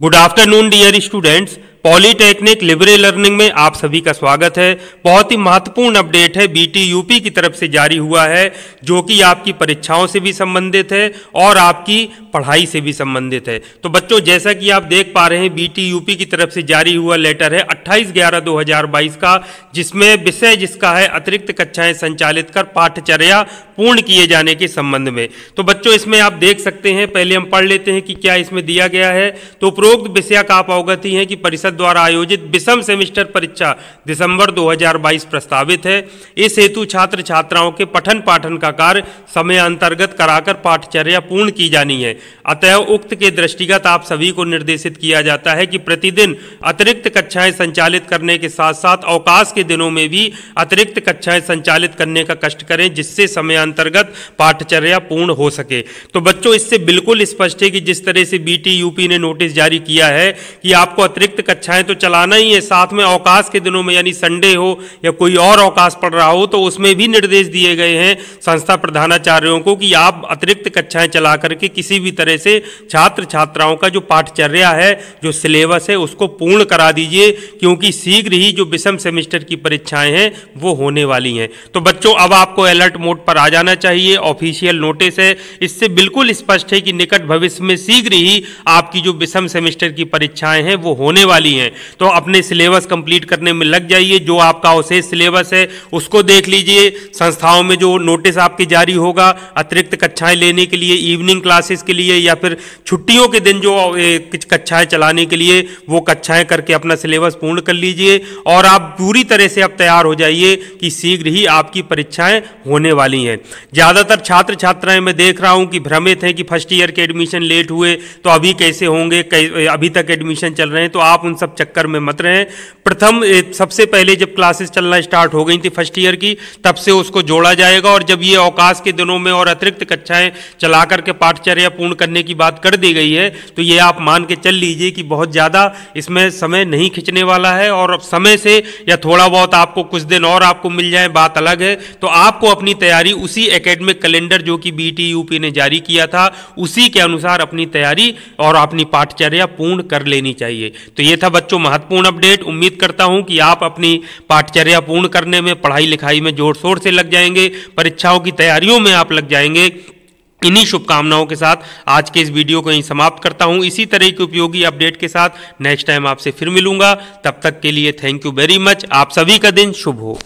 Good afternoon dear students. Polytechnic liberal learning में आप सभी का स्वागत है बहुत ही महत्वपूर्ण अपडेट है बी यूपी की तरफ से जारी हुआ है जो कि आपकी परीक्षाओं से भी संबंधित है और आपकी पढ़ाई से भी संबंधित है तो बच्चों जैसा कि आप देख पा रहे हैं बी यूपी की तरफ से जारी हुआ लेटर है अट्ठाईस ग्यारह दो का जिसमें विषय जिसका है अतिरिक्त कक्षाएं संचालित कर पाठचर्या पूर्ण किए जाने के संबंध में तो बच्चों इसमें आप देख सकते हैं पहले हम पढ़ लेते हैं कि क्या इसमें दिया गया है तो उपरोक्त विषय का आप अवगत ही है कि परिषद परिषद द्वारा आयोजित विषम सेमिस्टर परीक्षा दिसंबर 2022 प्रस्तावित है इस हेतु छात्र छात्राओं के पठन पाठन का कार्य समय अंतर्गत कराकर पाठचर्या पूर्ण की जानी है अतः उक्त के दृष्टिगत आप सभी को निर्देशित किया जाता है कि प्रतिदिन अतिरिक्त कक्षाएं संचालित करने के साथ साथ अवकाश के दिनों में भी अतिरिक्त कक्षाएं संचालित करने का कष्ट करें जिससे समय अंतर्गत पाठचर्या पूर्ण हो सके तो बच्चों इससे बिल्कुल स्पष्ट है कि जिस तरह से बीटी यूपी ने नोटिस जारी किया है कि आपको अतिरिक्त कक्षाएं तो चलाना ही है साथ में अवकाश के दिनों में यानी संडे हो या कोई और अवकाश पड़ रहा हो तो उसमें भी निर्देश दिए गए हैं संस्था प्रधानाचार्यों को कि आप अतिरिक्त कक्षाएं चला करके किसी भी तरह से छात्र छात्राओं का जो पाठचर्या है जो सिलेबस है उसको पूर्ण करा दीजिए क्योंकि शीघ्र ही जो विषम सेमेस्टर की परीक्षाएं हैं वो होने वाली हैं तो बच्चों अब आपको अलर्ट मोड पर आ जाना चाहिए ऑफिशियल नोटिस है इससे बिल्कुल स्पष्ट है कि निकट भविष्य में शीघ्र ही आपकी जो विषम सेमेस्टर की परीक्षाएं हैं वो होने वाली वाली हैं तो अपने सिलेबस कंप्लीट करने में लग जाइए जो आपका अवशेष सिलेबस है उसको देख लीजिए संस्थाओं में जो नोटिस आपके जारी होगा अतिरिक्त कक्षाएं लेने के लिए इवनिंग क्लासेस के लिए या फिर छुट्टियों के दिन जो कक्षाएं चलाने के लिए वो कक्षाएं करके अपना सिलेबस पूर्ण कर लीजिए और आप पूरी तरह से अब तैयार हो जाइए कि शीघ्र ही आपकी परीक्षाएं होने वाली हैं ज़्यादातर छात्र छात्राएं मैं देख रहा हूं कि भ्रमित हैं कि फर्स्ट ईयर के एडमिशन लेट हुए तो अभी कैसे होंगे कै, अभी तक एडमिशन चल रहे हैं तो आप उन सब चक्कर में मत रहें प्रथम सबसे पहले जब क्लासेस चलना स्टार्ट हो गई थी फर्स्ट ईयर की तब से उसको जोड़ा जाएगा और जब ये अवकाश के दिनों में और अतिरिक्त कक्षाएं चला करके पाठचर्या पूर्ण करने की बात कर दी गई है तो ये आप मान के चल लीजिए कि बहुत ज़्यादा इसमें समय नहीं खींचने वाला है और अब समय से या थोड़ा बहुत आपको कुछ दिन और आपको मिल जाए बात अलग है तो आपको अपनी तैयारी उसी एकेडमिक कैलेंडर जो कि बी यूपी ने जारी किया था उसी के अनुसार अपनी तैयारी और अपनी पाठचर्या पूर्ण कर लेनी चाहिए तो ये था था अच्छा बच्चों महत्वपूर्ण अपडेट उम्मीद करता हूं कि आप अपनी पाठचर्या पूर्ण करने में पढ़ाई लिखाई में जोर शोर से लग जाएंगे परीक्षाओं की तैयारियों में आप लग जाएंगे इन्हीं शुभकामनाओं के साथ आज के इस वीडियो को यहीं समाप्त करता हूं इसी तरह की उपयोगी अपडेट के साथ नेक्स्ट टाइम आपसे फिर मिलूंगा तब तक के लिए थैंक यू वेरी मच आप सभी का दिन शुभ हो